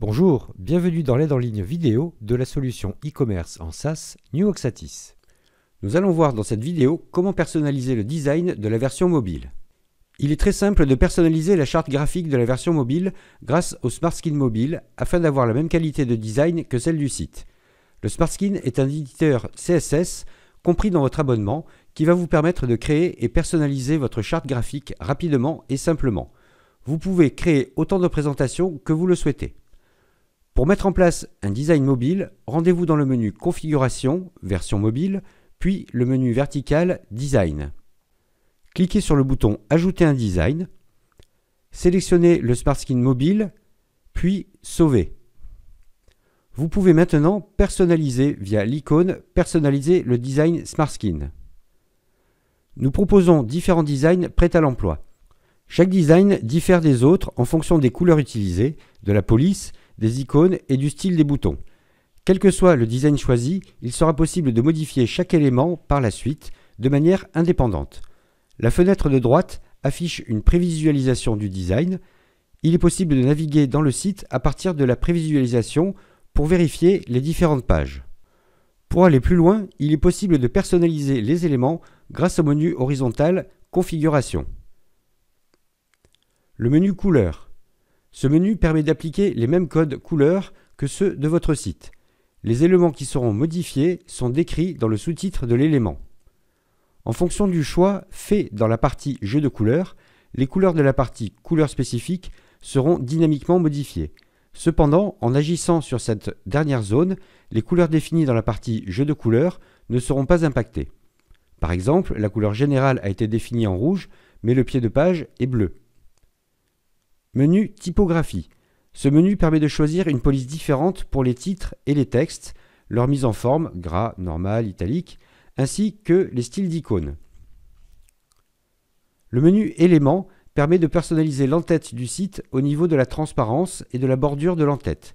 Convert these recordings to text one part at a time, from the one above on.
Bonjour, bienvenue dans l'aide en ligne vidéo de la solution e-commerce en SaaS New Oxatis. Nous allons voir dans cette vidéo comment personnaliser le design de la version mobile. Il est très simple de personnaliser la charte graphique de la version mobile grâce au Smart Skin mobile afin d'avoir la même qualité de design que celle du site. Le Smart Skin est un éditeur CSS compris dans votre abonnement qui va vous permettre de créer et personnaliser votre charte graphique rapidement et simplement. Vous pouvez créer autant de présentations que vous le souhaitez. Pour mettre en place un design mobile, rendez-vous dans le menu Configuration, version mobile, puis le menu vertical Design. Cliquez sur le bouton Ajouter un design, sélectionnez le SmartSkin mobile, puis Sauver. Vous pouvez maintenant personnaliser via l'icône Personnaliser le design Smart Skin. Nous proposons différents designs prêts à l'emploi. Chaque design diffère des autres en fonction des couleurs utilisées, de la police des icônes et du style des boutons. Quel que soit le design choisi, il sera possible de modifier chaque élément par la suite de manière indépendante. La fenêtre de droite affiche une prévisualisation du design. Il est possible de naviguer dans le site à partir de la prévisualisation pour vérifier les différentes pages. Pour aller plus loin, il est possible de personnaliser les éléments grâce au menu horizontal Configuration. Le menu Couleurs ce menu permet d'appliquer les mêmes codes couleurs que ceux de votre site. Les éléments qui seront modifiés sont décrits dans le sous-titre de l'élément. En fonction du choix fait dans la partie Jeu de couleurs, les couleurs de la partie Couleurs spécifiques seront dynamiquement modifiées. Cependant, en agissant sur cette dernière zone, les couleurs définies dans la partie Jeu de couleurs ne seront pas impactées. Par exemple, la couleur générale a été définie en rouge, mais le pied de page est bleu. Menu typographie. Ce menu permet de choisir une police différente pour les titres et les textes, leur mise en forme, gras, normal, italique, ainsi que les styles d'icônes. Le menu éléments permet de personnaliser l'entête du site au niveau de la transparence et de la bordure de l'entête.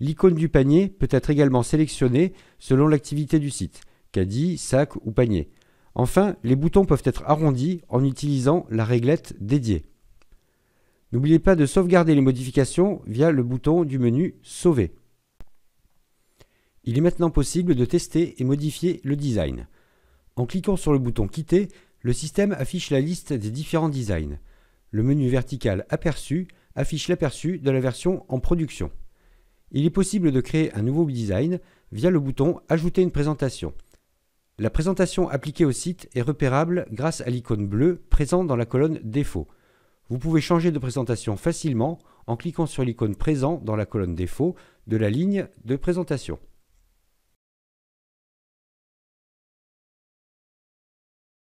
L'icône du panier peut être également sélectionnée selon l'activité du site, caddie, sac ou panier. Enfin, les boutons peuvent être arrondis en utilisant la réglette dédiée. N'oubliez pas de sauvegarder les modifications via le bouton du menu Sauver. Il est maintenant possible de tester et modifier le design. En cliquant sur le bouton Quitter, le système affiche la liste des différents designs. Le menu vertical Aperçu affiche l'aperçu de la version en production. Il est possible de créer un nouveau design via le bouton Ajouter une présentation. La présentation appliquée au site est repérable grâce à l'icône bleue présente dans la colonne Défaut. Vous pouvez changer de présentation facilement en cliquant sur l'icône présent dans la colonne défaut de la ligne de présentation.